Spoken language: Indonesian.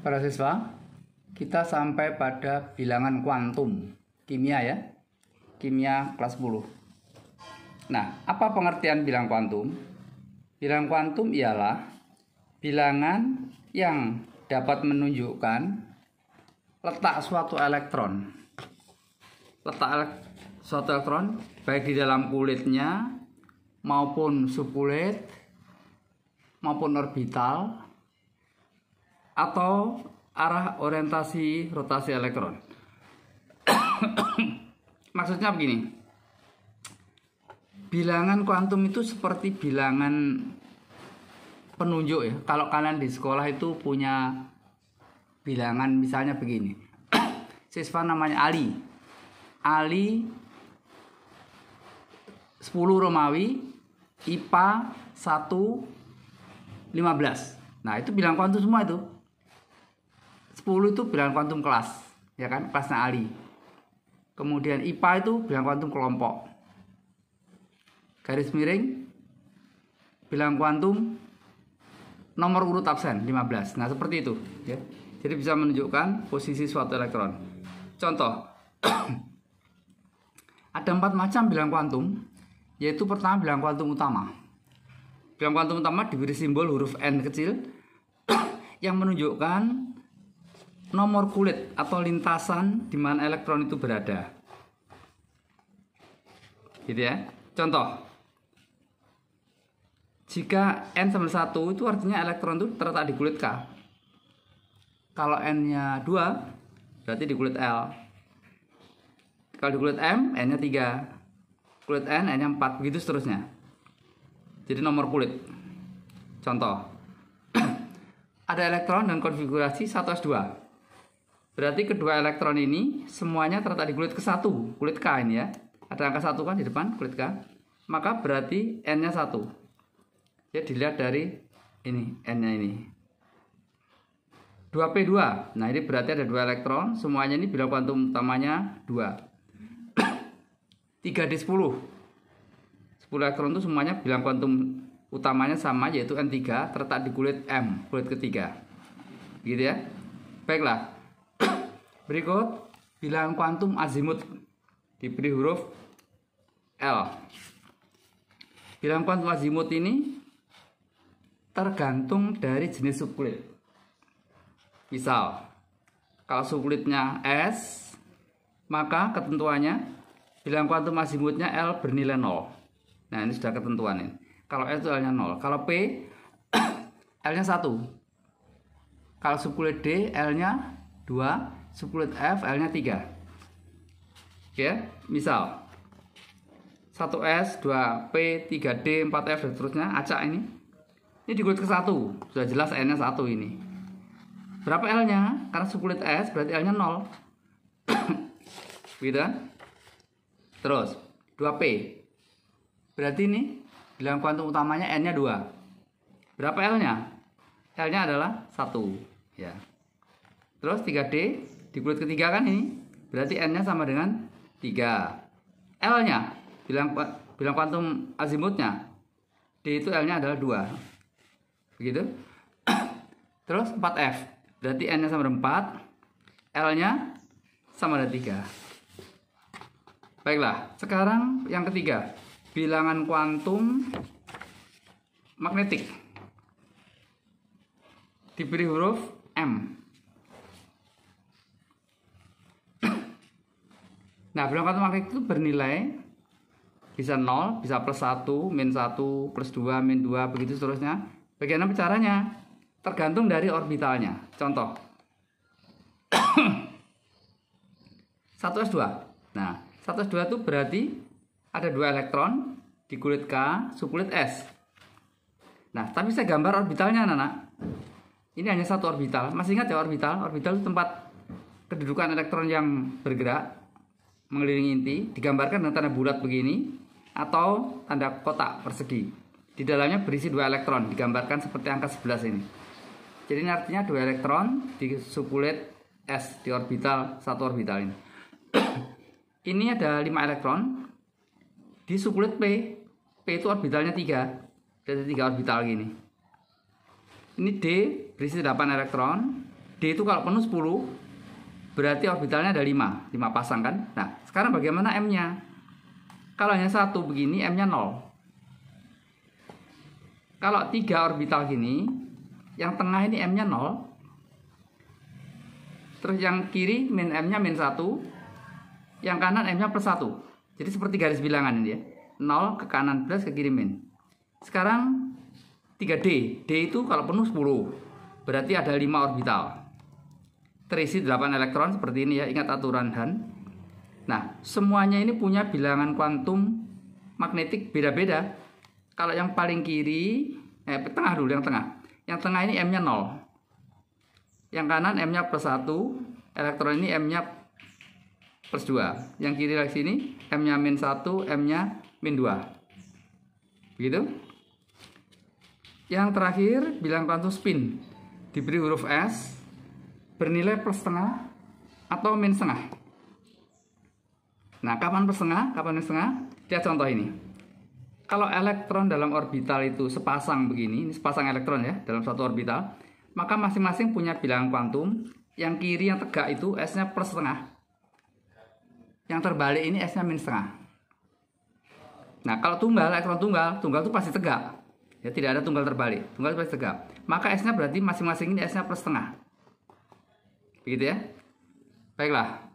Para siswa, kita sampai pada bilangan kuantum kimia ya. Kimia kelas 10. Nah, apa pengertian bilang kuantum? Bilang kuantum ialah bilangan yang dapat menunjukkan letak suatu elektron. Letak suatu elektron baik di dalam kulitnya maupun subkulit maupun orbital atau arah orientasi rotasi elektron. Maksudnya begini. Bilangan kuantum itu seperti bilangan penunjuk ya. Kalau kalian di sekolah itu punya bilangan misalnya begini. Siswa namanya Ali. Ali 10 Romawi, IPA 1 15. Nah, itu bilangan kuantum semua itu. 10 itu bilangan kuantum kelas, ya kan? Kelasnya Ali. Kemudian IPA itu bilangan kuantum kelompok. Garis miring bilangan kuantum nomor urut absen 15. Nah, seperti itu, ya. Jadi bisa menunjukkan posisi suatu elektron. Contoh. ada empat macam bilangan kuantum, yaitu pertama bilangan kuantum utama. Bilangan kuantum utama diberi simbol huruf n kecil yang menunjukkan nomor kulit atau lintasan di mana elektron itu berada. Gitu ya. Contoh. Jika N sama 1 itu artinya elektron itu terletak di kulit K. Kalau N-nya 2 berarti di kulit L. Kalau di kulit M N-nya 3. Kulit N N-nya 4 begitu seterusnya. Jadi nomor kulit. Contoh. Ada elektron dan konfigurasi 1s2 Berarti kedua elektron ini semuanya terletak di kulit ke satu, kulit K ini ya. Ada angka satu kan di depan kulit K. Maka berarti N-nya satu. Ya dilihat dari ini N-nya ini. 2P2. Nah, ini berarti ada dua elektron, semuanya ini bilang kuantum utamanya 2. 3D10. 10 elektron itu semuanya bilang kuantum utamanya sama yaitu N3 terletak di kulit M, kulit ketiga. Gitu ya. Baiklah, Berikut bilangan kuantum azimut diberi huruf L. Bilangan kuantum azimut ini tergantung dari jenis subkulit. Misal, kalau subkulitnya S, maka ketentuannya bilangan kuantum azimutnya L bernilai 0. Nah, ini sudah ketentuan ini. Kalau S itu L-nya 0. Kalau P, L-nya 1. Kalau subkulit D, L-nya 2. 10 F L nya 3 ya misal 1S 2P 3D 4F dan seterusnya acak ini ini dikulit ke 1 sudah jelas N nya 1 ini berapa L nya karena 10 S berarti L nya 0 gitu terus 2P berarti ini dalam kuantum utamanya N nya 2 berapa L nya L nya adalah 1 ya terus 3D di Dikulit ketiga kan ini? Berarti N-nya sama dengan 3. L-nya, bilang bilang kuantum azimutnya. D itu L-nya adalah 2. Begitu. Terus 4F. Berarti N-nya sama dengan 4. L-nya sama dengan 3. Baiklah, sekarang yang ketiga. Bilangan kuantum magnetik. Diberi huruf M. Nah, berangkat magnetik itu bernilai bisa 0, bisa plus 1, min 1, plus 2, min 2, begitu seterusnya. Bagaimana caranya? Tergantung dari orbitalnya. Contoh. 1s2. Nah, 1s2 itu berarti ada dua elektron di kulit K, subkulit S. Nah, tapi saya gambar orbitalnya, anak-anak. Ini hanya satu orbital. Masih ingat ya orbital? Orbital itu tempat kedudukan elektron yang bergerak mengelilingi inti digambarkan dengan tanda bulat begini atau tanda kotak persegi. Di dalamnya berisi dua elektron digambarkan seperti angka 11 ini. Jadi ini artinya dua elektron di subkulit S di orbital satu orbital ini. ini ada lima elektron di subkulit P. P itu orbitalnya tiga, Jadi tiga orbital gini. Ini D berisi 8 elektron. D itu kalau penuh 10, Berarti orbitalnya ada 5, 5 pasang kan? Nah, sekarang bagaimana M-nya? Kalau hanya satu begini, M-nya 0. Kalau 3 orbital gini, yang tengah ini M-nya 0. Terus yang kiri min M-nya min 1. Yang kanan M-nya plus 1. Jadi seperti garis bilangan ini ya. 0 ke kanan plus ke kiri min. Sekarang 3D. D itu kalau penuh 10. Berarti ada 5 orbital terisi 8 elektron seperti ini ya, ingat aturan Han. Nah, semuanya ini punya bilangan kuantum magnetik beda-beda. Kalau yang paling kiri, eh tengah dulu yang tengah. Yang tengah ini M-nya 0. Yang kanan M-nya plus 1, elektron ini M-nya plus 2. Yang kiri lagi sini M-nya min 1, M-nya min 2. Begitu? Yang terakhir bilangan kuantum spin diberi huruf S bernilai plus setengah atau minus setengah. Nah, kapan plus setengah? Kapan minus setengah? Lihat contoh ini. Kalau elektron dalam orbital itu sepasang begini, ini sepasang elektron ya, dalam satu orbital, maka masing-masing punya bilangan kuantum, yang kiri yang tegak itu S-nya plus setengah. Yang terbalik ini S-nya min setengah. Nah, kalau tunggal, elektron tunggal, tunggal itu pasti tegak. Ya, tidak ada tunggal terbalik. Tunggal itu pasti tegak. Maka S-nya berarti masing-masing ini S-nya plus setengah begitu ya baiklah